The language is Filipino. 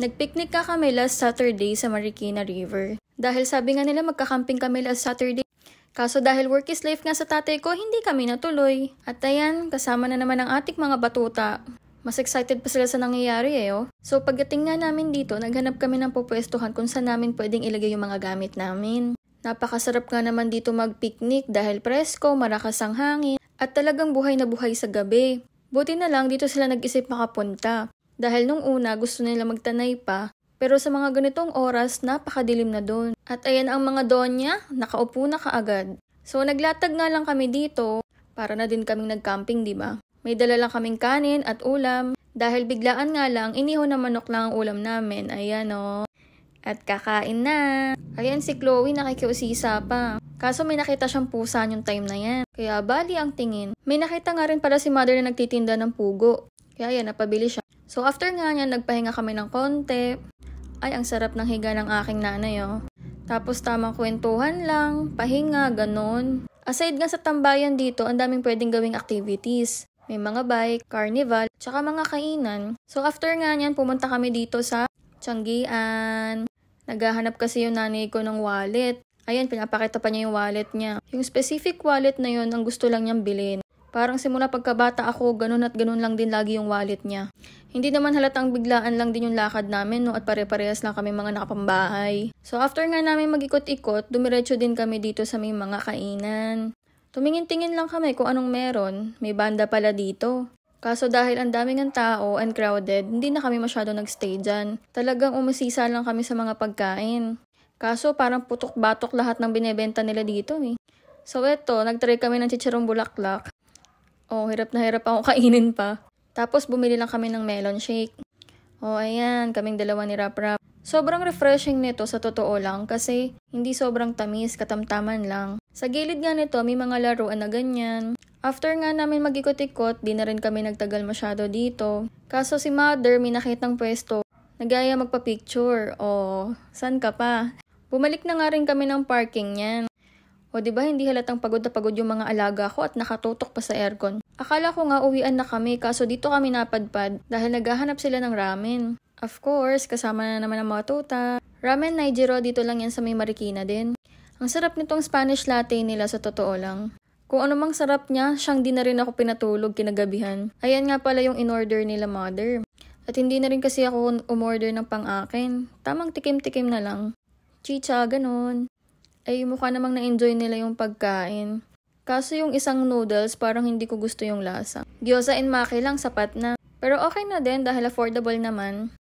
Nagpicnic ka kami last Saturday sa Marikina River. Dahil sabi nga nila magkakamping kami last Saturday. Kaso dahil work is life nga sa tatay ko, hindi kami natuloy. At ayan, kasama na naman ang atik mga batuta. Mas excited pa sila sa nangyayari eh oh. So pagdating nga namin dito, naghanap kami ng pupwestuhan kung saan namin pwedeng ilagay yung mga gamit namin. Napakasarap nga naman dito mag dahil presko, marakas ang hangin, at talagang buhay na buhay sa gabi. Buti na lang dito sila nag-isip makapunta. Dahil nung una gusto nila magtanay pa, pero sa mga ganitong oras napakadilim na doon. At ayan ang mga donya, nakaupo na kaagad. So naglatag nga lang kami dito para na din kaming nagcamping, 'di ba? May dala lang kaming kanin at ulam dahil biglaan nga lang iniho na manok lang ang ulam namin. Ayan oh. At kakain na. Ayan si Chloe nakikiusisa pa. Kaso may nakita siyang pusa yung time na yan. Kaya bali ang tingin. May nakita nga rin pala si mother na nagtitinda ng pugo. Kaya yan, napabili siya. So after nga niya, nagpahinga kami ng konti. Ay, ang sarap ng higa ng aking nanay, oh. Tapos tamang kwentuhan lang, pahinga, ganun. Aside nga sa tambayan dito, ang daming pwedeng gawing activities. May mga bike, carnival, tsaka mga kainan. So after nga niyan, pumunta kami dito sa Changian. Naghahanap kasi yung nanay ko ng wallet. Ayan, pinapakita pa niya yung wallet niya. Yung specific wallet na yun, ang gusto lang niyang bilhin. Parang simula pagkabata ako, ganun at ganun lang din lagi yung wallet niya. Hindi naman halatang biglaan lang din yung lakad namin no at pare-parehas lang kami mga nakapambahay. So after nga namin mag-ikot-ikot, dumiretso din kami dito sa may mga kainan. Tumingin-tingin lang kami kung anong meron, may banda pala dito. Kaso dahil ang daming ng tao and crowded, hindi na kami masyado nagstay dyan. Talagang umusisa lang kami sa mga pagkain. Kaso parang putok-batok lahat ng binebenta nila dito eh. So eto, nagtry kami ng chicharong bulaklak. Oh, hirap na hirap ako kainin pa. Tapos bumili lang kami ng melon shake. Oh, ayan, kaming dalawa ni Rap Rap. Sobrang refreshing nito sa totoo lang kasi hindi sobrang tamis, katamtaman lang. Sa gilid nga nito, may mga laruan na ganyan. After nga namin mag-ikot-ikot, di na rin kami nagtagal masyado dito. Kaso si mother, may ng pwesto. Nagaya magpa-picture. Oh, san ka pa? Bumalik na nga rin kami ng parking niyan. O ba diba, hindi halatang pagod na pagod yung mga alaga ko at nakatutok pa sa aircon. Akala ko nga uwian na kami kaso dito kami napadpad dahil naghahanap sila ng ramen. Of course, kasama na naman ang mga tuta. Ramen Nigero dito lang yan sa may Marikina din. Ang sarap nitong Spanish latte nila sa totoo lang. Kung anumang sarap niya, siyang di na rin ako pinatulog kinagabihan. Ayan nga pala yung in-order nila mother. At hindi na rin kasi ako umorder ng pang-akin. Tamang tikim-tikim na lang. Chicha, ganun ay mukha namang na-enjoy nila yung pagkain. Kaso yung isang noodles, parang hindi ko gusto yung lasa. Gyoza and maki lang sapat na. Pero okay na din dahil affordable naman.